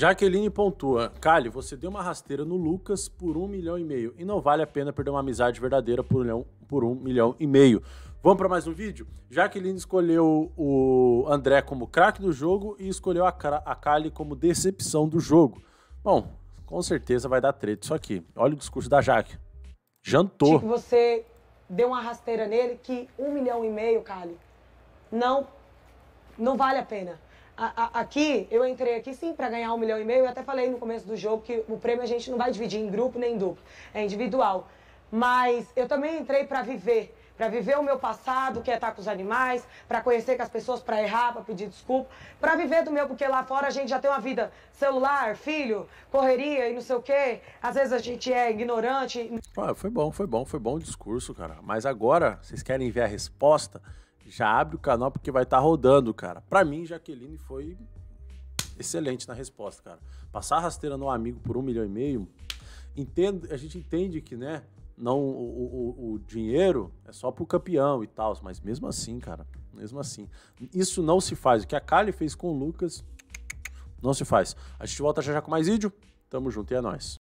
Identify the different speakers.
Speaker 1: Jaqueline pontua: Cali, você deu uma rasteira no Lucas por um milhão e meio e não vale a pena perder uma amizade verdadeira por um milhão, por um milhão e meio. Vamos para mais um vídeo? Jaqueline escolheu o André como craque do jogo e escolheu a, Kali como decepção do jogo. Bom, com certeza vai dar treta isso aqui. Olha o discurso da Jaque. Jantou. Tipo,
Speaker 2: você deu uma rasteira nele que um milhão e meio, Kali, não, não vale a pena. A, a, aqui, eu entrei aqui sim para ganhar um milhão e meio. Eu até falei no começo do jogo que o prêmio a gente não vai dividir em grupo nem em duplo, é individual. Mas eu também entrei para viver, para viver o meu passado, que é estar com os animais, para conhecer com as pessoas, para errar, para pedir desculpa, para viver do meu, porque lá fora a gente já tem uma vida celular, filho, correria e não sei o quê. Às vezes a gente é ignorante. Ah,
Speaker 1: foi bom, foi bom, foi bom o discurso, cara. Mas agora, vocês querem ver a resposta? já abre o canal porque vai estar tá rodando, cara. Para mim, Jaqueline foi excelente na resposta, cara. Passar a rasteira no amigo por um milhão e meio, entendo, a gente entende que, né, não o, o, o dinheiro é só pro campeão e tal, mas mesmo assim, cara, mesmo assim, isso não se faz. O que a Kali fez com o Lucas, não se faz. A gente volta já já com mais vídeo. Tamo junto e é nóis.